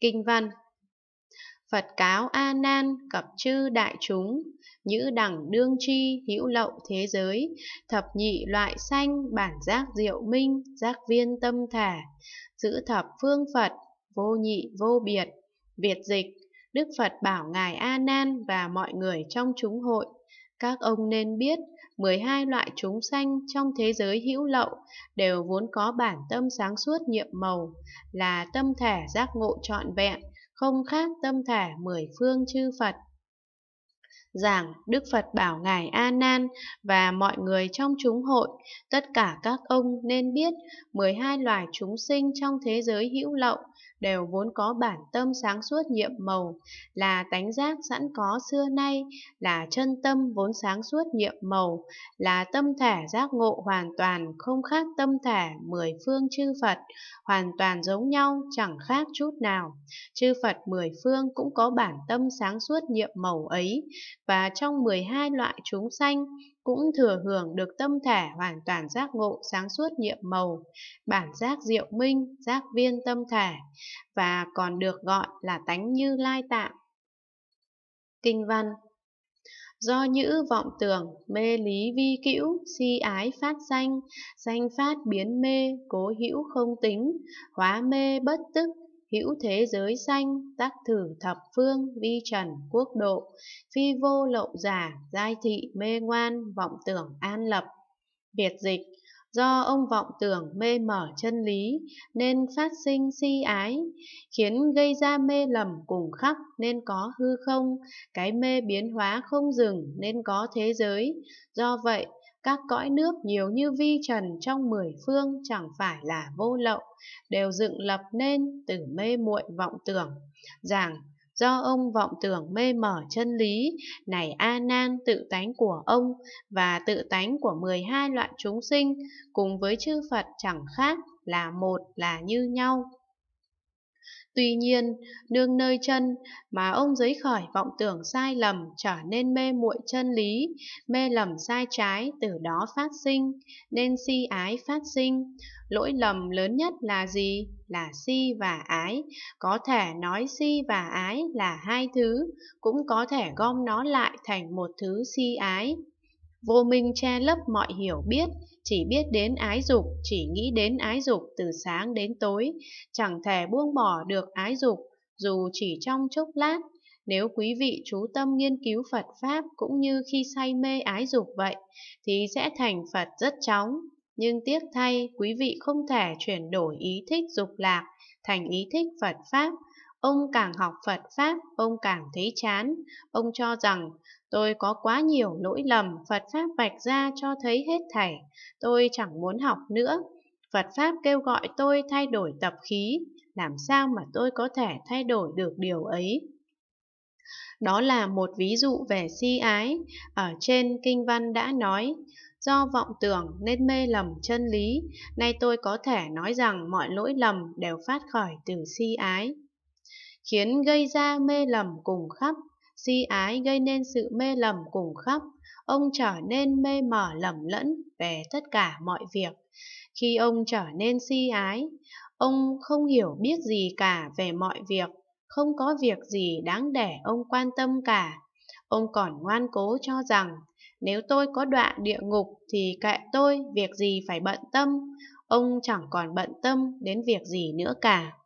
Kinh văn Phật cáo A Nan cập chư đại chúng, nhữ đẳng đương tri hữu lậu thế giới, thập nhị loại sanh bản giác diệu minh, giác viên tâm thả, giữ thập phương Phật, vô nhị vô biệt, Việt dịch, Đức Phật bảo ngài A Nan và mọi người trong chúng hội các ông nên biết, 12 loại chúng sanh trong thế giới hữu lậu đều vốn có bản tâm sáng suốt nhiệm màu, là tâm thể giác ngộ trọn vẹn, không khác tâm thể mười phương chư Phật. Giảng Đức Phật bảo Ngài A Nan và mọi người trong chúng hội, tất cả các ông nên biết 12 loài chúng sinh trong thế giới hữu lậu đều vốn có bản tâm sáng suốt nhiệm màu, là tánh giác sẵn có xưa nay, là chân tâm vốn sáng suốt nhiệm màu, là tâm thể giác ngộ hoàn toàn không khác tâm thể mười phương chư Phật, hoàn toàn giống nhau chẳng khác chút nào. Chư Phật mười phương cũng có bản tâm sáng suốt nhiệm màu ấy, và trong 12 loại chúng sanh cũng thừa hưởng được tâm thể hoàn toàn giác ngộ sáng suốt nhiệm màu, bản giác diệu minh, giác viên tâm thể, và còn được gọi là tánh như lai tạng. Kinh văn Do nhữ vọng tưởng, mê lý vi cữu, si ái phát danh, danh phát biến mê, cố hữu không tính, hóa mê bất tức, hữu thế giới xanh tác thử thập phương, vi trần quốc độ, phi vô lậu giả, giai thị mê ngoan, vọng tưởng an lập. Biệt dịch, do ông vọng tưởng mê mở chân lý nên phát sinh si ái, khiến gây ra mê lầm cùng khắp nên có hư không, cái mê biến hóa không dừng nên có thế giới. Do vậy, các cõi nước nhiều như vi trần trong mười phương chẳng phải là vô lậu, đều dựng lập nên từ mê muội vọng tưởng, rằng do ông vọng tưởng mê mờ chân lý, này A Nan tự tánh của ông và tự tánh của 12 loại chúng sinh cùng với chư Phật chẳng khác là một là như nhau. Tuy nhiên, nương nơi chân mà ông giấy khỏi vọng tưởng sai lầm trở nên mê muội chân lý, mê lầm sai trái từ đó phát sinh, nên si ái phát sinh. Lỗi lầm lớn nhất là gì? Là si và ái. Có thể nói si và ái là hai thứ, cũng có thể gom nó lại thành một thứ si ái vô minh che lấp mọi hiểu biết, chỉ biết đến ái dục, chỉ nghĩ đến ái dục từ sáng đến tối, chẳng thể buông bỏ được ái dục, dù chỉ trong chốc lát. Nếu quý vị chú tâm nghiên cứu Phật Pháp cũng như khi say mê ái dục vậy, thì sẽ thành Phật rất chóng. Nhưng tiếc thay, quý vị không thể chuyển đổi ý thích dục lạc thành ý thích Phật Pháp, Ông càng học Phật Pháp, ông càng thấy chán. Ông cho rằng, tôi có quá nhiều lỗi lầm, Phật Pháp vạch ra cho thấy hết thảy. Tôi chẳng muốn học nữa. Phật Pháp kêu gọi tôi thay đổi tập khí. Làm sao mà tôi có thể thay đổi được điều ấy? Đó là một ví dụ về si ái. Ở trên kinh văn đã nói, do vọng tưởng nên mê lầm chân lý, nay tôi có thể nói rằng mọi lỗi lầm đều phát khởi từ si ái khiến gây ra mê lầm cùng khắp, si ái gây nên sự mê lầm cùng khắp, ông trở nên mê mờ lầm lẫn về tất cả mọi việc. Khi ông trở nên si ái, ông không hiểu biết gì cả về mọi việc, không có việc gì đáng để ông quan tâm cả. Ông còn ngoan cố cho rằng, nếu tôi có đoạn địa ngục thì kệ tôi việc gì phải bận tâm, ông chẳng còn bận tâm đến việc gì nữa cả.